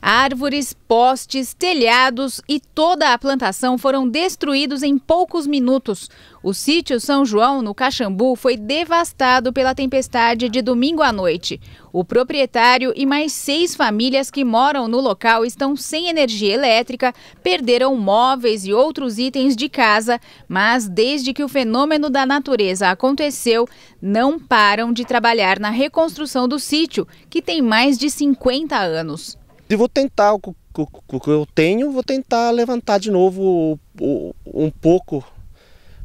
Árvores, postes, telhados e toda a plantação foram destruídos em poucos minutos. O sítio São João, no Caxambu, foi devastado pela tempestade de domingo à noite. O proprietário e mais seis famílias que moram no local estão sem energia elétrica, perderam móveis e outros itens de casa, mas desde que o fenômeno da natureza aconteceu, não param de trabalhar na reconstrução do sítio, que tem mais de 50 anos. E vou tentar o, o, que eu tenho, vou tentar levantar de novo um pouco,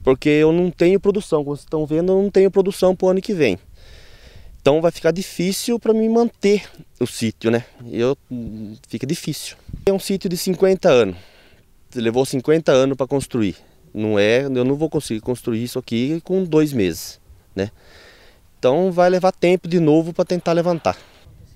porque eu não tenho produção. Como vocês estão vendo, eu não tenho produção para o ano que vem. Então vai ficar difícil para mim manter o sítio, né? Eu, fica difícil. É um sítio de 50 anos. Levou 50 anos para construir. Não é, eu não vou conseguir construir isso aqui com dois meses, né? Então vai levar tempo de novo para tentar levantar.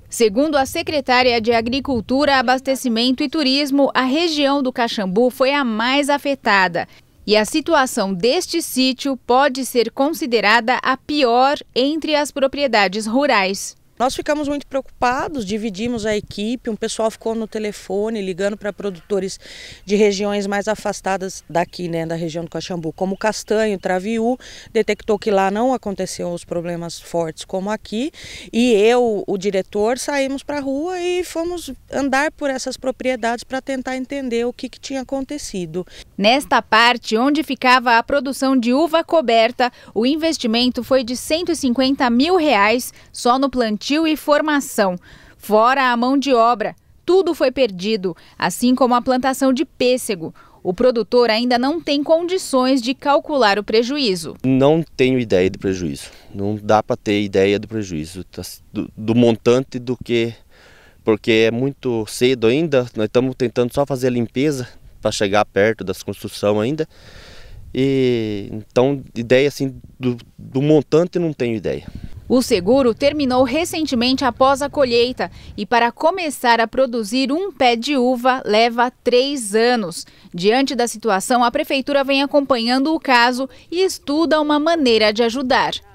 Segundo a secretária de Agricultura, Abastecimento e Turismo, a região do Caxambu foi a mais afetada. E a situação deste sítio pode ser considerada a pior entre as propriedades rurais. Nós ficamos muito preocupados, dividimos a equipe, um pessoal ficou no telefone ligando para produtores de regiões mais afastadas daqui, né, da região do Caxambu, como Castanho, Traviú, detectou que lá não aconteceram os problemas fortes como aqui, e eu, o diretor, saímos para a rua e fomos andar por essas propriedades para tentar entender o que, que tinha acontecido. Nesta parte, onde ficava a produção de uva coberta, o investimento foi de 150 mil reais só no plantio infantil e formação. Fora a mão de obra, tudo foi perdido, assim como a plantação de pêssego. O produtor ainda não tem condições de calcular o prejuízo. Não tenho ideia do prejuízo. Não dá para ter ideia do prejuízo, tá, do, do montante do que. Porque é muito cedo ainda, nós estamos tentando só fazer a limpeza para chegar perto das construções ainda. E, então, ideia assim, do, do montante não tenho ideia. O seguro terminou recentemente após a colheita e, para começar a produzir um pé de uva, leva três anos. Diante da situação, a prefeitura vem acompanhando o caso e estuda uma maneira de ajudar.